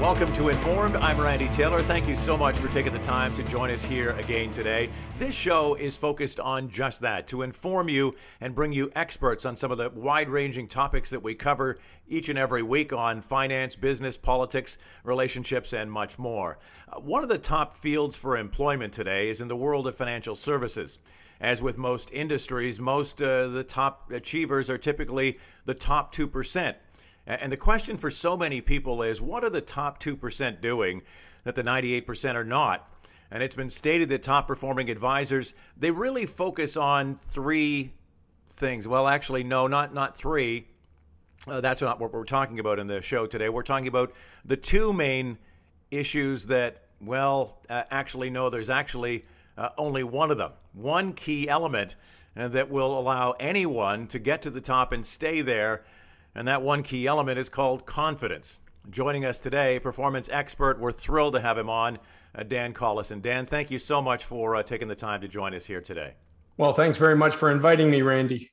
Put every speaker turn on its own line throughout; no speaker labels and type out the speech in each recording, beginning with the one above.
Welcome to Informed. I'm Randy Taylor. Thank you so much for taking the time to join us here again today. This show is focused on just that to inform you and bring you experts on some of the wide ranging topics that we cover each and every week on finance, business, politics, relationships, and much more. Uh, one of the top fields for employment today is in the world of financial services. As with most industries, most uh, the top achievers are typically the top 2% and the question for so many people is what are the top 2% doing that the 98% are not? And it's been stated that top performing advisors, they really focus on three things. Well, actually, no, not, not three. Uh, that's not what we're talking about in the show today. We're talking about the two main issues that, well, uh, actually, no, there's actually uh, only one of them, one key element uh, that will allow anyone to get to the top and stay there and that one key element is called confidence. Joining us today, performance expert, we're thrilled to have him on, uh, Dan Collison. Dan, thank you so much for uh, taking the time to join us here today.
Well, thanks very much for inviting me, Randy.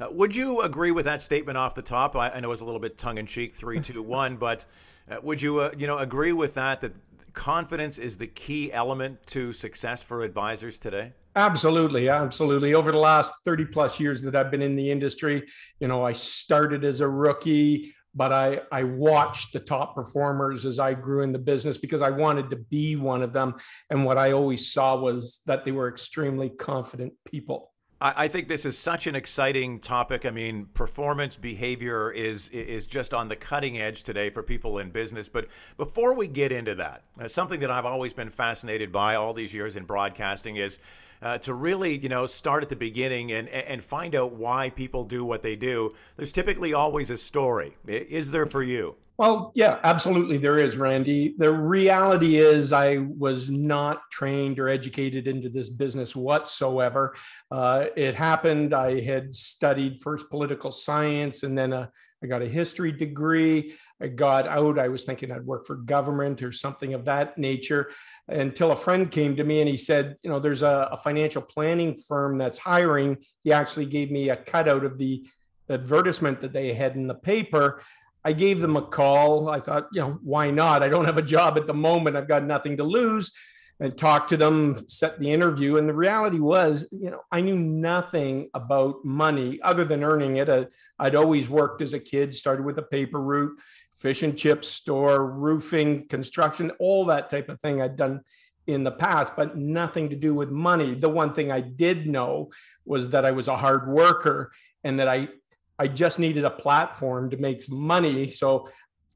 Uh, would you agree with that statement off the top? I, I know was a little bit tongue in cheek, three, two, one, but uh, would you, uh, you know, agree with that? That confidence is the key element to success for advisors today?
Absolutely, absolutely. Over the last 30 plus years that I've been in the industry, you know, I started as a rookie, but I I watched the top performers as I grew in the business because I wanted to be one of them and what I always saw was that they were extremely confident people.
I think this is such an exciting topic. I mean, performance behavior is is just on the cutting edge today for people in business. But before we get into that, uh, something that I've always been fascinated by all these years in broadcasting is uh, to really you know start at the beginning and and find out why people do what they do. There's typically always a story. Is there for you?
Well, yeah, absolutely. There is, Randy. The reality is, I was not trained or educated into this business whatsoever. Uh, it happened. I had studied first political science and then a, uh, I got a history degree. I got out. I was thinking I'd work for government or something of that nature until a friend came to me and he said, You know, there's a, a financial planning firm that's hiring. He actually gave me a cutout of the advertisement that they had in the paper I gave them a call. I thought, you know, why not? I don't have a job at the moment. I've got nothing to lose. And talked to them, set the interview. And the reality was, you know, I knew nothing about money other than earning it. I, uh, I'd always worked as a kid, started with a paper route, fish and chip store, roofing, construction, all that type of thing I'd done in the past, but nothing to do with money. The one thing I did know was that I was a hard worker and that I I just needed a platform to make money. So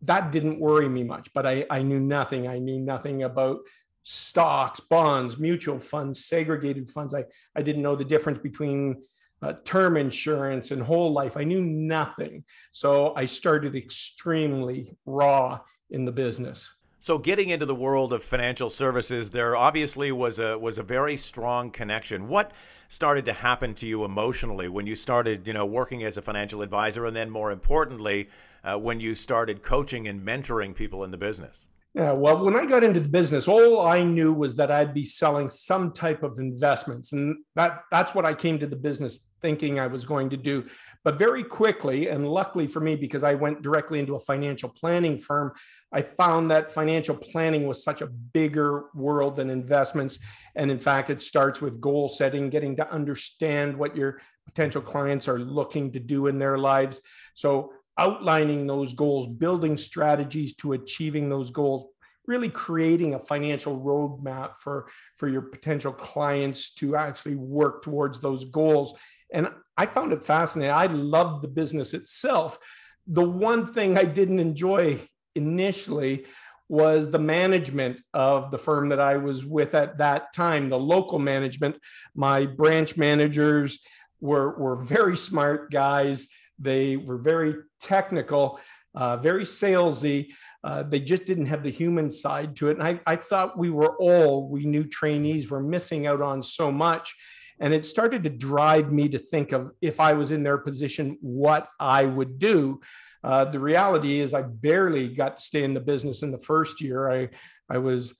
that didn't worry me much, but I, I knew nothing. I knew nothing about stocks, bonds, mutual funds, segregated funds. I, I didn't know the difference between uh, term insurance and whole life. I knew nothing. So I started extremely raw in the business.
So getting into the world of financial services, there obviously was a was a very strong connection. What started to happen to you emotionally when you started, you know, working as a financial advisor, and then more importantly, uh, when you started coaching and mentoring people in the business?
Yeah, well, when I got into the business, all I knew was that I'd be selling some type of investments, and that that's what I came to the business thinking I was going to do. But very quickly, and luckily for me, because I went directly into a financial planning firm, I found that financial planning was such a bigger world than investments. And in fact, it starts with goal setting, getting to understand what your potential clients are looking to do in their lives. So, outlining those goals, building strategies to achieving those goals, really creating a financial roadmap for, for your potential clients to actually work towards those goals. And I found it fascinating. I loved the business itself. The one thing I didn't enjoy initially was the management of the firm that I was with at that time, the local management. My branch managers were, were very smart guys. They were very technical, uh, very salesy. Uh, they just didn't have the human side to it. And I, I thought we were all, we knew trainees were missing out on so much. And it started to drive me to think of if I was in their position, what I would do. Uh, the reality is, I barely got to stay in the business in the first year. I, I was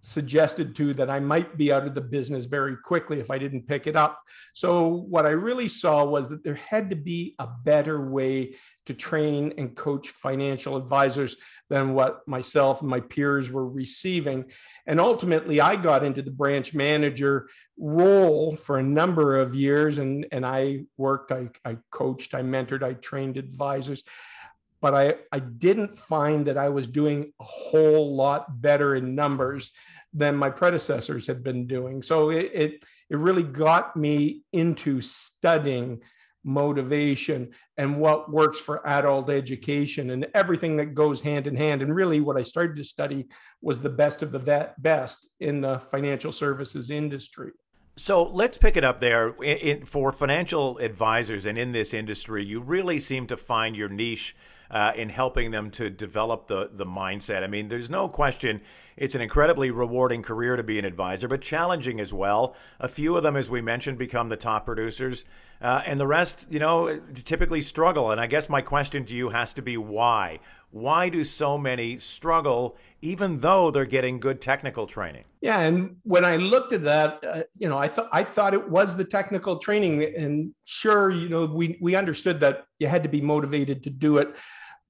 suggested to that I might be out of the business very quickly if I didn't pick it up. So, what I really saw was that there had to be a better way to train and coach financial advisors than what myself and my peers were receiving. And ultimately, I got into the branch manager role for a number of years and, and I worked, I, I coached, I mentored, I trained advisors but I, I didn't find that I was doing a whole lot better in numbers than my predecessors had been doing. So it, it, it really got me into studying motivation and what works for adult education and everything that goes hand in hand. And really, what I started to study was the best of the best in the financial services industry.
So let's pick it up there. In, in, for financial advisors and in this industry, you really seem to find your niche uh, in helping them to develop the, the mindset. I mean, there's no question it's an incredibly rewarding career to be an advisor, but challenging as well. A few of them, as we mentioned, become the top producers, uh, and the rest, you know, typically struggle. And I guess my question to you has to be why? why do so many struggle even though they're getting good technical training
yeah and when i looked at that uh, you know i thought i thought it was the technical training and sure you know we we understood that you had to be motivated to do it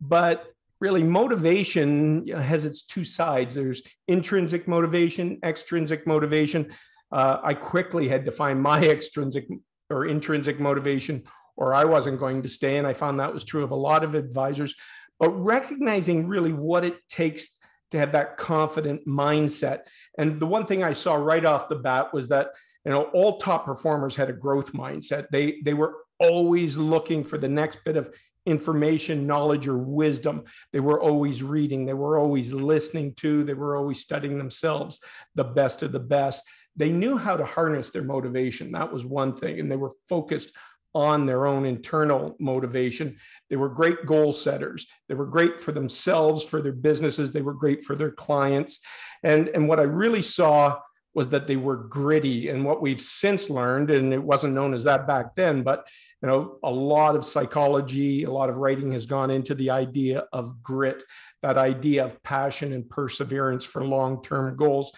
but really motivation you know, has its two sides there's intrinsic motivation extrinsic motivation uh, i quickly had to find my extrinsic or intrinsic motivation or i wasn't going to stay and i found that was true of a lot of advisors but recognizing really what it takes to have that confident mindset. And the one thing I saw right off the bat was that you know all top performers had a growth mindset. They they were always looking for the next bit of information, knowledge, or wisdom. They were always reading, they were always listening to, they were always studying themselves, the best of the best. They knew how to harness their motivation. That was one thing. And they were focused on their own internal motivation. They were great goal setters. They were great for themselves, for their businesses. They were great for their clients. And, and what I really saw was that they were gritty. And what we've since learned, and it wasn't known as that back then, but you know, a lot of psychology, a lot of writing has gone into the idea of grit, that idea of passion and perseverance for long-term goals.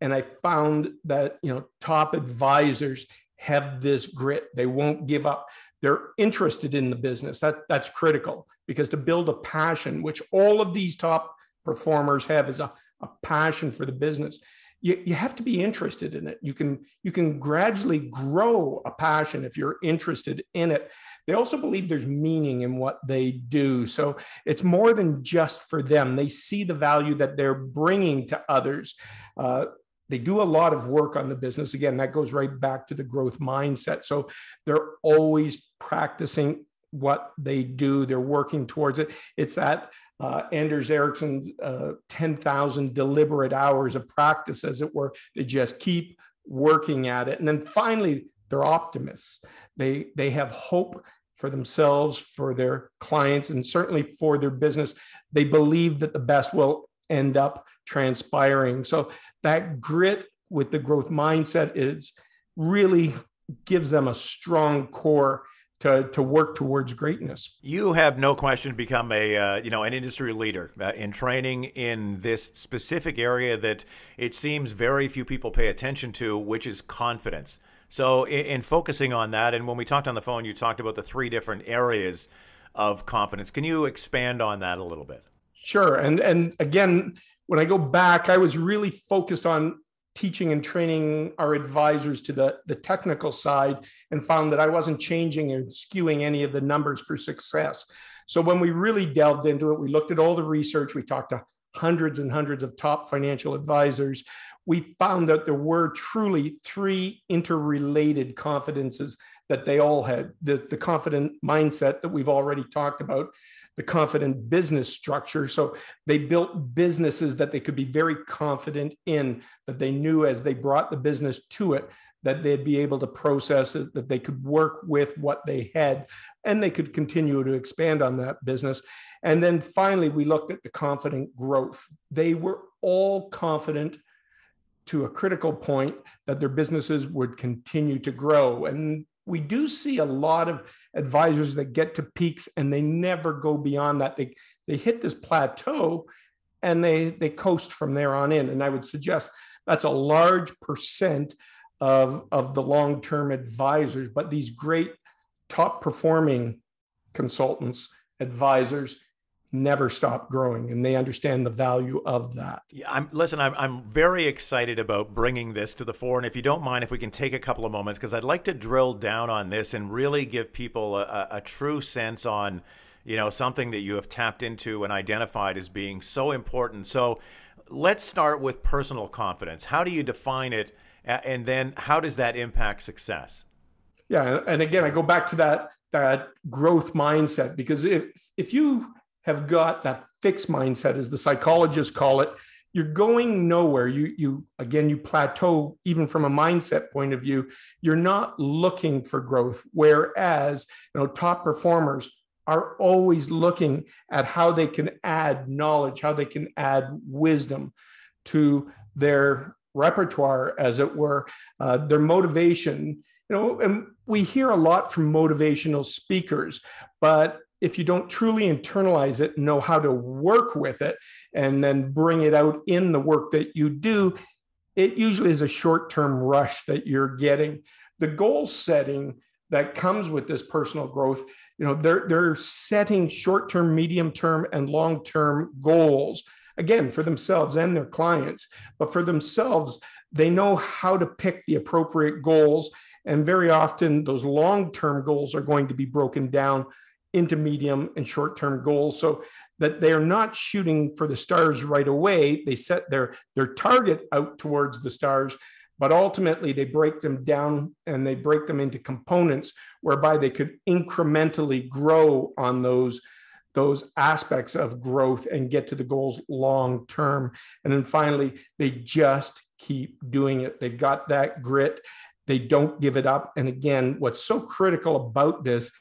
And I found that you know, top advisors have this grit. They won't give up. They're interested in the business. That, that's critical because to build a passion, which all of these top performers have, is a, a passion for the business. You, you have to be interested in it. You can you can gradually grow a passion if you're interested in it. They also believe there's meaning in what they do, so it's more than just for them. They see the value that they're bringing to others. Uh, they do a lot of work on the business. Again, that goes right back to the growth mindset. So they're always practicing what they do, they're working towards it. It's that uh, Anders Ericsson uh, 10,000 deliberate hours of practice, as it were. They just keep working at it. And then finally, they're optimists. They, they have hope for themselves, for their clients, and certainly for their business. They believe that the best will end up transpiring. So that grit with the growth mindset is really gives them a strong core to, to work towards greatness.
You have no question become a uh, you know an industry leader uh, in training in this specific area that it seems very few people pay attention to, which is confidence. So in, in focusing on that, and when we talked on the phone, you talked about the three different areas of confidence. Can you expand on that a little bit?
Sure, and and again, when I go back, I was really focused on teaching and training our advisors to the, the technical side and found that I wasn't changing and skewing any of the numbers for success. So when we really delved into it, we looked at all the research, we talked to hundreds and hundreds of top financial advisors. We found that there were truly three interrelated confidences that they all had the, the confident mindset that we've already talked about, the confident business structure. So they built businesses that they could be very confident in, that they knew as they brought the business to it that they'd be able to process it, that they could work with what they had, and they could continue to expand on that business. And then finally, we looked at the confident growth. They were all confident to a critical point that their businesses would continue to grow. And we do see a lot of advisors that get to peaks and they never go beyond that they they hit this plateau and they they coast from there on in and i would suggest that's a large percent of of the long-term advisors but these great top performing consultants advisors never stop growing and they understand the value of that.
Yeah, I'm listen, I'm I'm very excited about bringing this to the fore and if you don't mind if we can take a couple of moments because I'd like to drill down on this and really give people a, a true sense on you know something that you have tapped into and identified as being so important. So let's start with personal confidence. How do you define it and then how does that impact success?
Yeah, and again I go back to that that growth mindset because if if you have got that fixed mindset, as the psychologists call it. You're going nowhere. You, you again, you plateau even from a mindset point of view. You're not looking for growth. Whereas, you know, top performers are always looking at how they can add knowledge, how they can add wisdom to their repertoire, as it were, uh, their motivation. You know, and we hear a lot from motivational speakers, but if you don't truly internalize it, know how to work with it, and then bring it out in the work that you do, it usually is a short term rush that you're getting. The goal setting that comes with this personal growth, you know, they're, they're setting short term, medium term, and long term goals, again, for themselves and their clients. But for themselves, they know how to pick the appropriate goals. And very often, those long term goals are going to be broken down into medium and short term goals so that they are not shooting for the stars right away they set their their target out towards the stars but ultimately they break them down and they break them into components whereby they could incrementally grow on those those aspects of growth and get to the goals long term and then finally they just keep doing it they've got that grit they don't give it up and again what's so critical about this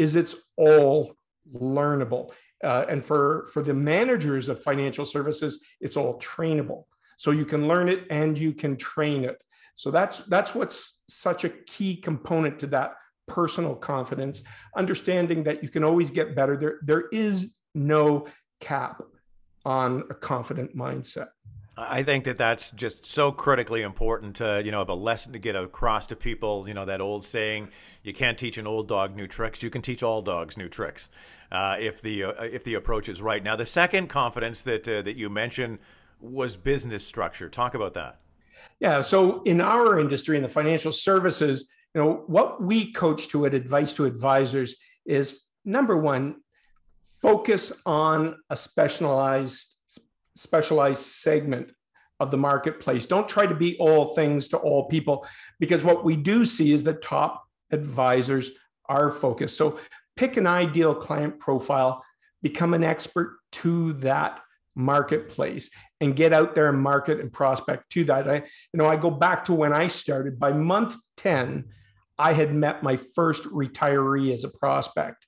is it's all learnable. Uh, and for, for the managers of financial services, it's all trainable. So you can learn it and you can train it. So that's that's what's such a key component to that personal confidence, understanding that you can always get better. There, there is no cap on a confident mindset.
I think that that's just so critically important to, you know, a lesson to get across to people, you know, that old saying, you can't teach an old dog new tricks. You can teach all dogs new tricks uh, if the uh, if the approach is right. Now, the second confidence that uh, that you mentioned was business structure. Talk about that.
Yeah. So in our industry, in the financial services, you know, what we coach to at advice to advisors is number one, focus on a specialized specialized segment of the marketplace. Don't try to be all things to all people, because what we do see is that top advisors are focused. So pick an ideal client profile, become an expert to that marketplace and get out there and market and prospect to that. I, you know, I go back to when I started by month 10, I had met my first retiree as a prospect.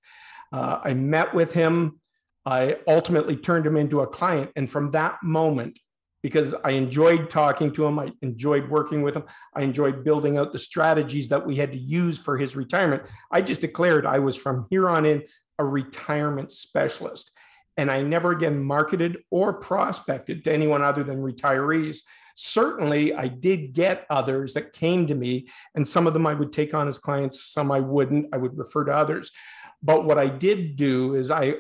Uh, I met with him I ultimately turned him into a client. And from that moment, because I enjoyed talking to him, I enjoyed working with him, I enjoyed building out the strategies that we had to use for his retirement. I just declared I was from here on in a retirement specialist. And I never again marketed or prospected to anyone other than retirees. Certainly, I did get others that came to me, and some of them I would take on as clients, some I wouldn't. I would refer to others. But what I did do is I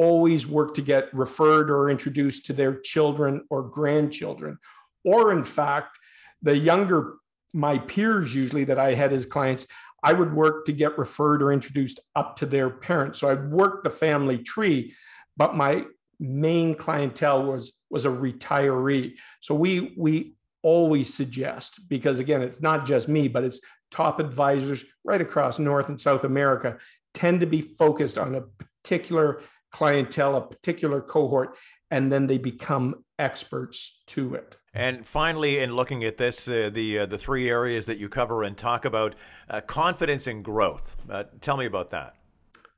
always work to get referred or introduced to their children or grandchildren. Or, in fact, the younger my peers usually that I had as clients, I would work to get referred or introduced up to their parents. So I'd work the family tree, but my main clientele was was a retiree. So we we always suggest because again, it's not just me, but it's top advisors right across North and South America tend to be focused on a particular clientele, a particular cohort, and then they become experts to it.
And finally, in looking at this, uh, the uh, the three areas that you cover and talk about, uh, confidence and growth. Uh, tell me about that.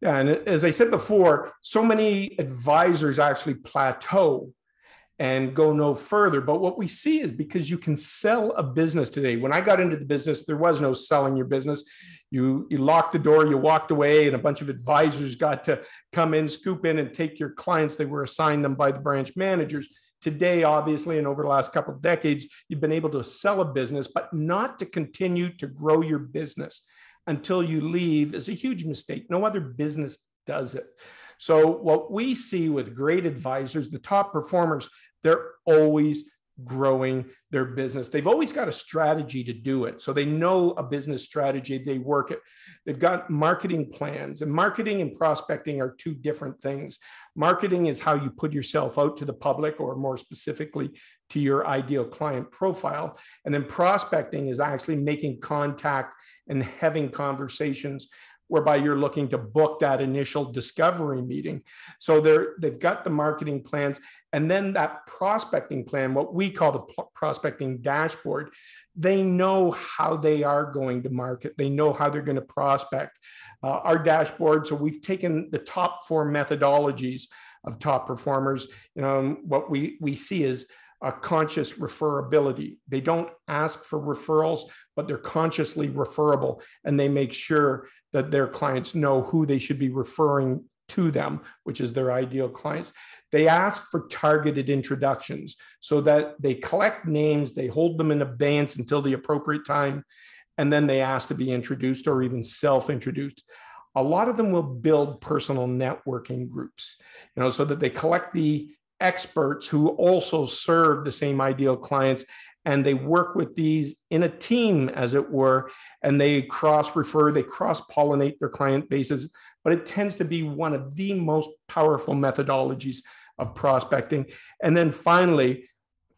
Yeah, and as I said before, so many advisors actually plateau and go no further. But what we see is because you can sell a business today. When I got into the business, there was no selling your business. You, you locked the door, you walked away, and a bunch of advisors got to come in, scoop in, and take your clients. They were assigned them by the branch managers. Today, obviously, and over the last couple of decades, you've been able to sell a business, but not to continue to grow your business until you leave is a huge mistake. No other business does it. So, what we see with great advisors, the top performers, they're always growing their business. They've always got a strategy to do it. So they know a business strategy, they work it. They've got marketing plans, and marketing and prospecting are two different things. Marketing is how you put yourself out to the public, or more specifically, to your ideal client profile. And then prospecting is actually making contact and having conversations whereby you're looking to book that initial discovery meeting. So they're, they've got the marketing plans. And then that prospecting plan, what we call the prospecting dashboard, they know how they are going to market. They know how they're going to prospect. Uh, our dashboard, so we've taken the top four methodologies of top performers. Um, what we, we see is a conscious referability. They don't ask for referrals, but they're consciously referable and they make sure that their clients know who they should be referring to them, which is their ideal clients. They ask for targeted introductions so that they collect names, they hold them in abeyance until the appropriate time, and then they ask to be introduced or even self introduced a lot of them will build personal networking groups you know so that they collect the experts who also serve the same ideal clients and they work with these in a team as it were and they cross refer they cross pollinate their client bases but it tends to be one of the most powerful methodologies of prospecting and then finally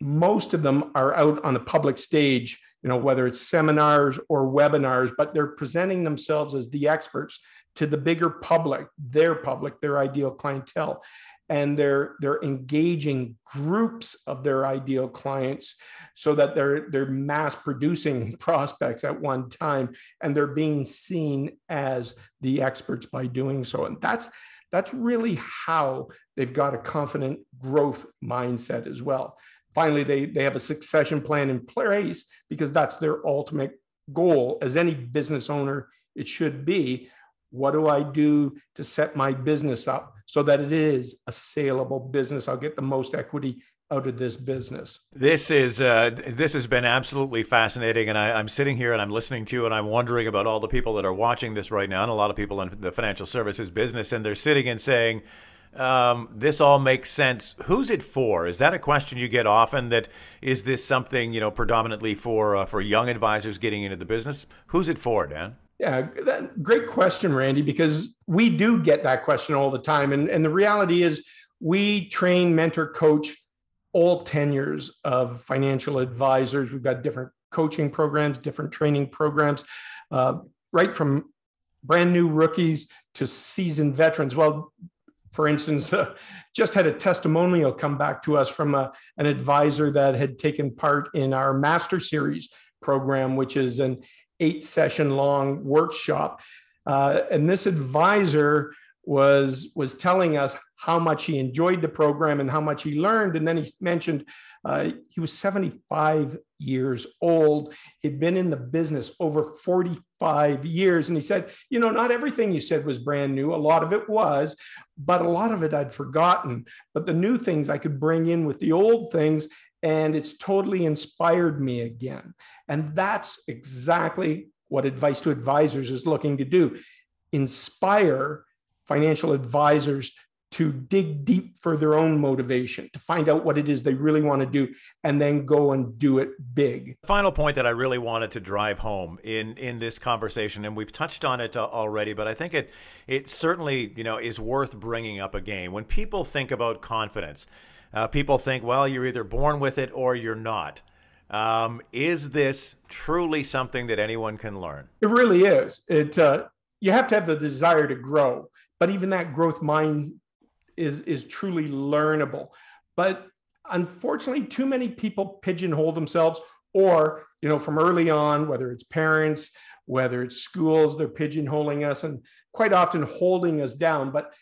most of them are out on the public stage you know whether it's seminars or webinars but they're presenting themselves as the experts to the bigger public their public their ideal clientele and they're they're engaging groups of their ideal clients so that they're they're mass producing prospects at one time and they're being seen as the experts by doing so and that's that's really how they've got a confident growth mindset as well finally they they have a succession plan in place because that's their ultimate goal as any business owner it should be what do i do to set my business up so that it is a saleable business. I'll get the most equity out of this business.
This is uh, this has been absolutely fascinating, and I, am sitting here and I'm listening to you, and I'm wondering about all the people that are watching this right now, and a lot of people in the financial services business, and they're sitting and saying. Um, this all makes sense. Who's it for? Is that a question you get often? That is this something you know predominantly for uh, for young advisors getting into the business?
Who's it for, Dan? Yeah, that, great question, Randy, because we do get that question all the time. And, and the reality is, we train, mentor, coach all tenures of financial advisors. We've got different coaching programs, different training programs, uh, right from brand new rookies to seasoned veterans. Well, for instance, uh, just had a testimonial come back to us from a, uh, an advisor that had taken part in our master series program, which is an eight session long workshop. Uh, and this advisor was was telling us how much he enjoyed the program and how much he learned. And then he mentioned uh, he was 75 years old. He'd been in the business over 45 years. And he said, You know, not everything you said was brand new. A lot of it was, but a lot of it I'd forgotten. But the new things I could bring in with the old things and it's totally inspired me again. And that's exactly what advice to advisors is looking to do inspire financial advisors to dig deep for their own motivation, to find out what it is they really want to do, and then go and do it big. Final point that I really wanted to drive home
in in this conversation, and we've touched on it uh, already, but I think it it certainly you know is worth bringing up again. When people think about confidence, uh, people think, well, you're either born with it or you're not. Um, is this truly something that anyone can learn?
It really is. It uh, you have to have the desire to grow, but even that growth mind is is truly learnable. But unfortunately, too many people pigeonhole themselves, or you know, from early on, whether it's parents, whether it's schools, they're pigeonholing us and quite often holding us down. But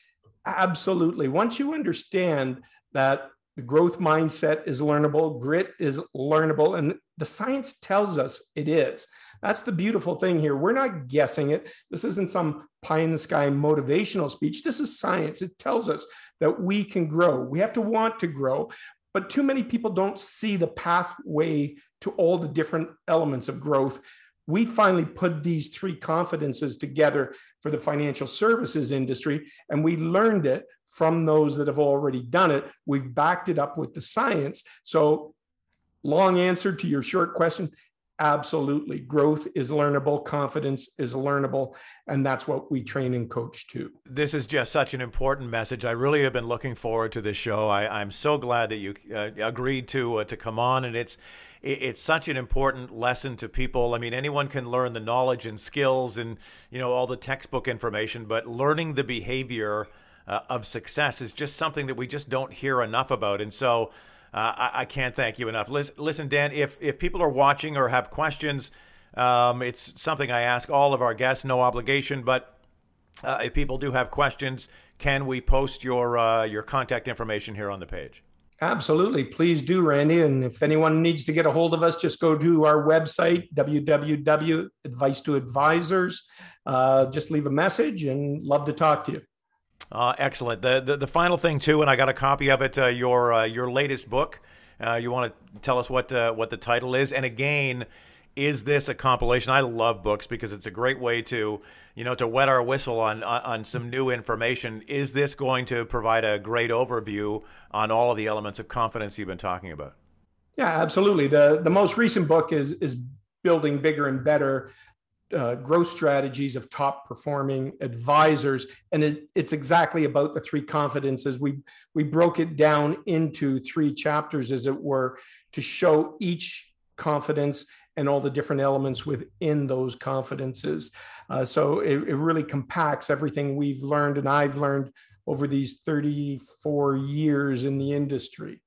absolutely, once you understand that the growth mindset is learnable, grit is learnable, and the science tells us it is. That's the beautiful thing here. We're not guessing it. This isn't some pie in the sky motivational speech. This is science. It tells us that we can grow. We have to want to grow, but too many people don't see the pathway to all the different elements of growth we finally put these three confidences together for the financial services industry, and we learned it from those that have already done it. We've backed it up with the science. So, long answer to your short question absolutely. Growth is learnable, confidence is learnable, and that's what we train and coach to.
This is just such an important message. I really have been looking forward to this show. I, am so glad that you uh, agreed to uh, to come on, and it's it's such an important lesson to people. I mean, anyone can learn the knowledge and skills and, you know, all the textbook information, but learning the behavior uh, of success is just something that we just don't hear enough about. And so uh, I, I, can't thank you enough. Listen, listen, Dan, if, if people are watching or have questions, um, it's something I ask all of our guests, no obligation, but uh, if people do have questions, can we post your uh, your contact information here on the page?
Absolutely. Please do, Randy. And if anyone needs to get a hold of us, just go to our website, www.advice2advisors. Uh, just leave a message and love to talk to you.
Uh, excellent. The, the, the final thing too, and I got a copy of it. Uh, your uh, your latest book. Uh, you want to tell us what uh, what the title is, and again, is this a compilation? I love books because it's a great way to, you know, to wet our whistle on on some new information. Is this going to provide a great overview on all of the elements of confidence you've been talking about?
Yeah, absolutely. the The most recent book is is building bigger and better. Uh, growth strategies of top performing advisors and it, it's exactly about the three confidences we we broke it down into three chapters as it were to show each confidence and all the different elements within those confidences. Uh, so it, it really compacts everything we've learned and I've learned over these 34 years in the industry.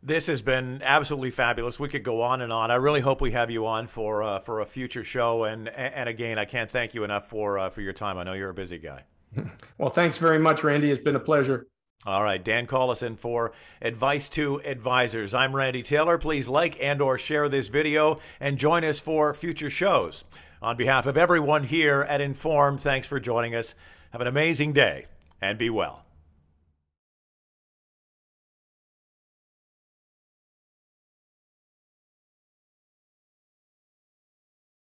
This
has been absolutely fabulous. We could go on and on. I really hope we have you on for uh, for a future show. And and again, I can't thank you enough for uh, for your time. I know you're a busy guy.
Well, thanks
very much, Randy. It's been a pleasure. All right, Dan Collison for Advice to Advisors. I'm Randy Taylor. Please like and or share this video and join us for future shows. On behalf of everyone here at Inform, thanks for joining us. Have an amazing day and be well.